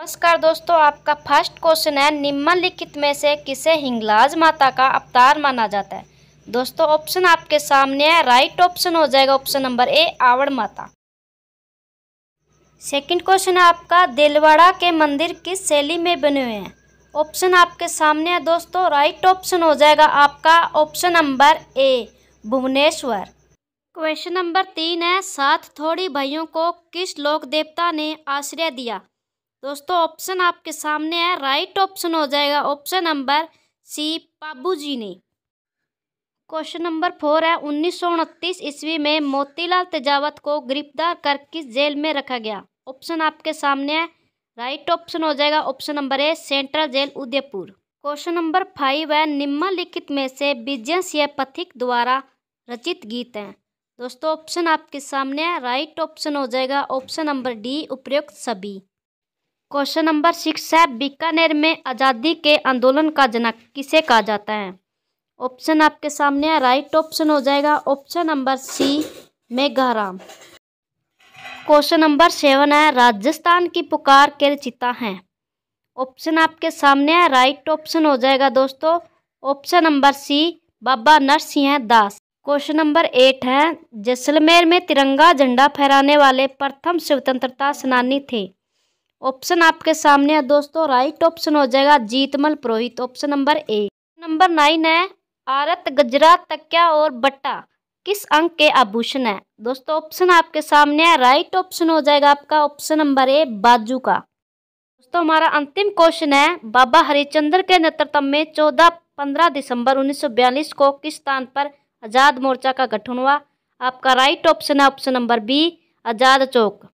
नमस्कार दोस्तों आपका फर्स्ट क्वेश्चन है निम्नलिखित में से किसे हिंगलाज माता का अवतार माना जाता है दोस्तों ऑप्शन आपके सामने है राइट ऑप्शन हो जाएगा ऑप्शन नंबर ए आवड़ माता सेकंड क्वेश्चन है आपका दिलवाड़ा के मंदिर किस शैली में बने हुए हैं ऑप्शन आपके सामने है दोस्तों राइट ऑप्शन हो जाएगा आपका option number A Bhubaneswar question number तीन है सात थोड़ी भाइयों को किस लोक देवता ने आश्रय दिया दोस्तों ऑप्शन आपके सामने है राइट ऑप्शन हो जाएगा ऑप्शन नंबर सी बाबू जी ने क्वेश्चन नंबर फोर है उन्नीस सौ उनतीस ईस्वी में मोतीलाल तेजावत को गिरफ्तार कर किस जेल में रखा गया ऑप्शन आपके सामने है राइट ऑप्शन हो जाएगा option number A central jail Udaipur question number five है निम्नलिखित में से विजय सिंह पथिक द्वारा रचित गीत हैं दोस्तों ऑप्शन आपके सामने है राइट ऑप्शन हो जाएगा ऑप्शन नंबर डी उपयुक्त सभी क्वेश्चन नंबर सिक्स है बीकानेर में आज़ादी के आंदोलन का जनक किसे कहा जाता है ऑप्शन आपके सामने है राइट ऑप्शन हो जाएगा option number C Megharam question number seven है राजस्थान की पुकार के रचिता हैं ऑप्शन आपके सामने है राइट ऑप्शन हो जाएगा दोस्तों option number C Baba Narsingh Das question number eight है जैसलमेर में तिरंगा झंडा फहराने वाले प्रथम स्वतंत्रता सेनानी थे ऑप्शन आपके सामने है दोस्तों राइट ऑप्शन हो जाएगा Jeetmal Purohit option number A number nine है आरत गजरा तकिया और बट्टा किस अंक के आभूषण है दोस्तों ऑप्शन आपके सामने है राइट ऑप्शन हो जाएगा आपका ऑप्शन नंबर ए बाजू का दोस्तों हमारा अंतिम क्वेश्चन है बाबा हरिचंद्र के नेतृत्व में चौदह पंद्रह दिसंबर उन्नीस को किस स्थान पर आज़ाद मोर्चा का गठन हुआ आपका राइट ऑप्शन है ऑप्शन नंबर बी आज़ाद चौक